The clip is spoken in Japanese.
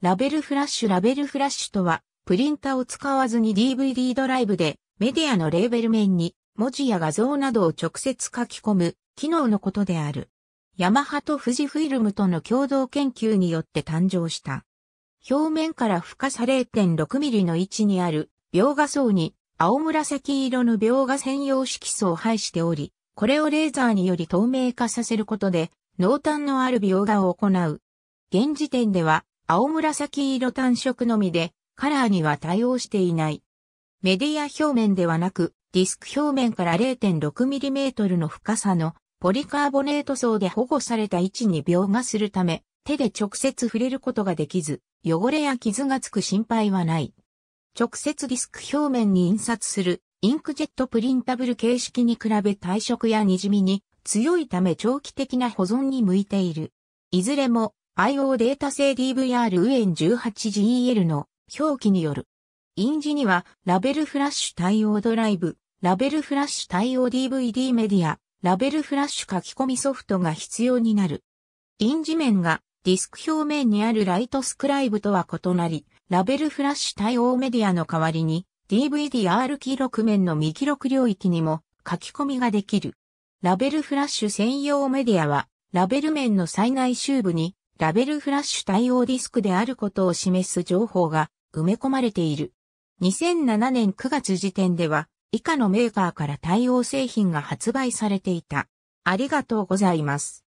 ラベルフラッシュラベルフラッシュとは、プリンタを使わずに DVD ドライブでメディアのレーベル面に文字や画像などを直接書き込む機能のことである。ヤマハと富士フィルムとの共同研究によって誕生した。表面から深さ0.6ミリの位置にある描画層に青紫色の描画専用色素を配しており、これをレーザーにより透明化させることで濃淡のある描画を行う。現時点では青紫色単色のみで、カラーには対応していない。メディア表面ではなく、ディスク表面から 0.6mm の深さのポリカーボネート層で保護された位置に描画するため、手で直接触れることができず、汚れや傷がつく心配はない。直接ディスク表面に印刷するインクジェットプリンタブル形式に比べ退色や滲みに強いため長期的な保存に向いている。いずれも IO データ製 DVR ウエン 18GL の表記による。印字には、ラベルフラッシュ対応ドライブ、ラベルフラッシュ対応 DVD メディア、ラベルフラッシュ書き込みソフトが必要になる。印字面がディスク表面にあるライトスクライブとは異なり、ラベルフラッシュ対応メディアの代わりに DVD-R 記録面の未記録領域にも書き込みができる。ラベルフラッシュ専用メディアは、ラベル面の最内周部にラベルフラッシュ対応ディスクであることを示す情報が埋め込まれている。2007年9月時点では、以下のメーカーから対応製品が発売されていた。ありがとうございます。